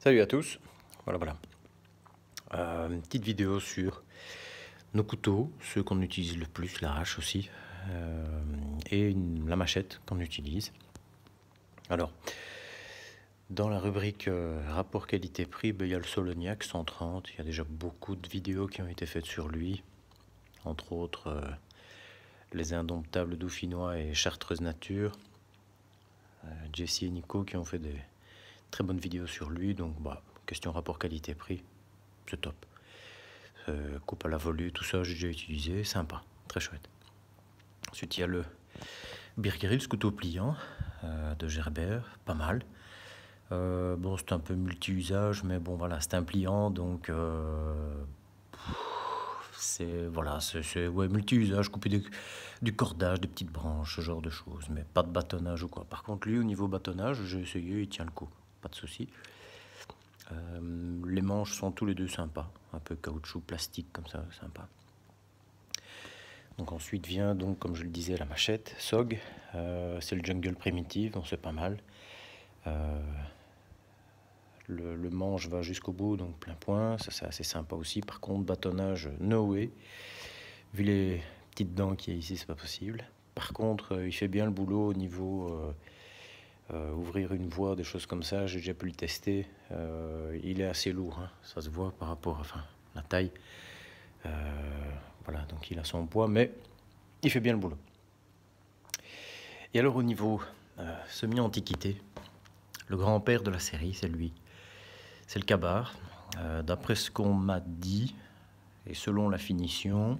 Salut à tous. Voilà, voilà. Euh, une petite vidéo sur nos couteaux, ceux qu'on utilise le plus, la hache aussi, euh, et la machette qu'on utilise. Alors, dans la rubrique euh, rapport qualité-prix, il y a le Soloniac 130. Il y a déjà beaucoup de vidéos qui ont été faites sur lui, entre autres les indomptables dauphinois et chartreuse nature, Jesse et Nico qui ont fait des Très bonne vidéo sur lui, donc bah, question rapport qualité-prix, c'est top. Euh, coupe à la volée, tout ça j'ai déjà utilisé, sympa, très chouette. Ensuite il y a le ce couteau pliant euh, de Gerber, pas mal. Euh, bon c'est un peu multi-usage, mais bon voilà, c'est un pliant, donc c'est voilà, ouais, multi-usage, couper du, du, cordage, des petites branches, ce genre de choses, mais pas de bâtonnage ou quoi. Par contre lui au niveau bâtonnage, j'ai essayé, il tient le coup pas de souci. Euh, les manches sont tous les deux sympas, un peu caoutchouc, plastique comme ça, sympa. Donc ensuite vient donc comme je le disais la machette SOG, euh, c'est le jungle primitive, donc c'est pas mal. Euh, le, le, manche va jusqu'au bout, donc plein point, ça c'est assez sympa aussi. Par contre bâtonnage no way, vu les petites dents qu'il y a ici c'est pas possible. Par contre il fait bien le boulot au niveau euh, ouvrir une voie, des choses comme ça, j'ai déjà pu le tester. Euh, il est assez lourd, hein. ça se voit par rapport à la taille. Euh, voilà, donc il a son poids, mais il fait bien le boulot. Et alors au niveau semi-antiquité, le grand-père de la série, c'est lui. C'est le Kabar. D'après ce qu'on m'a dit, et selon la finition,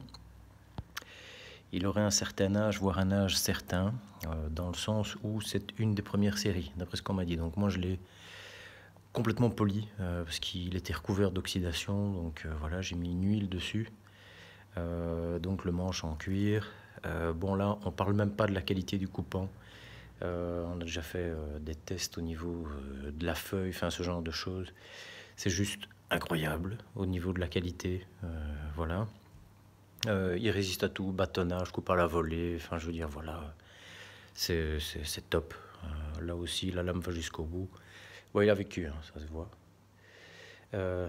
il aurait un certain âge, voire un âge certain, euh, dans le sens où c'est une des premières séries, d'après ce qu'on m'a dit. Donc moi, je l'ai complètement poli, euh, parce qu'il était recouvert d'oxydation, donc euh, voilà, j'ai mis une huile dessus, donc le manche en cuir. bon là, on parle même pas de la qualité du coupant. on a déjà fait des tests au niveau de la feuille, enfin ce genre de choses. C'est juste incroyable au niveau de la qualité, voilà. Euh, il résiste à tout, bâtonnage, coupe à la volée, enfin je veux dire, voilà, c'est top. Euh, là aussi, la lame va jusqu'au bout. Bon, il a vécu, hein, ça se voit. Euh,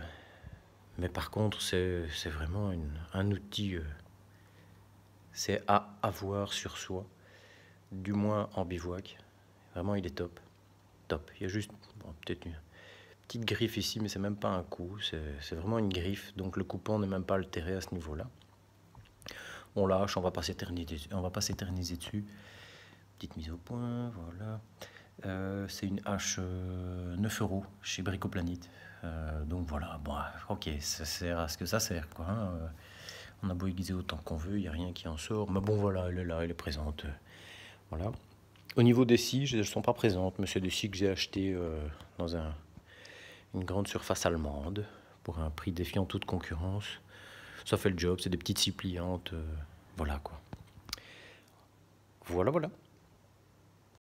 mais par contre, c'est vraiment un outil, c'est à avoir sur soi, du moins en bivouac. Vraiment, il est top. Top. Il y a juste peut-être une petite griffe ici, mais c'est même pas un coup, c'est vraiment une griffe, donc le coupant n'est même pas altéré à ce niveau-là on lâche, on va pas s'éterniser, on va pas s'éterniser dessus. Petite mise au point, voilà. Euh, c'est une hache 9 euh, euros chez Bricoplanite. Euh, donc voilà, bon, ah, ok, ça sert à ce que ça sert, quoi. Hein. On a beau aiguiser autant qu'on veut, il n'y a rien qui en sort. Mais bon, voilà, elle est là, elle est présente. Voilà. Au niveau des scies, elles ne sont pas présentes, mais c'est des scies que j'ai achetées dans une grande surface allemande pour un prix défiant toute concurrence ça fait le job, c'est des petites suppliantes, euh, voilà quoi. Voilà, voilà.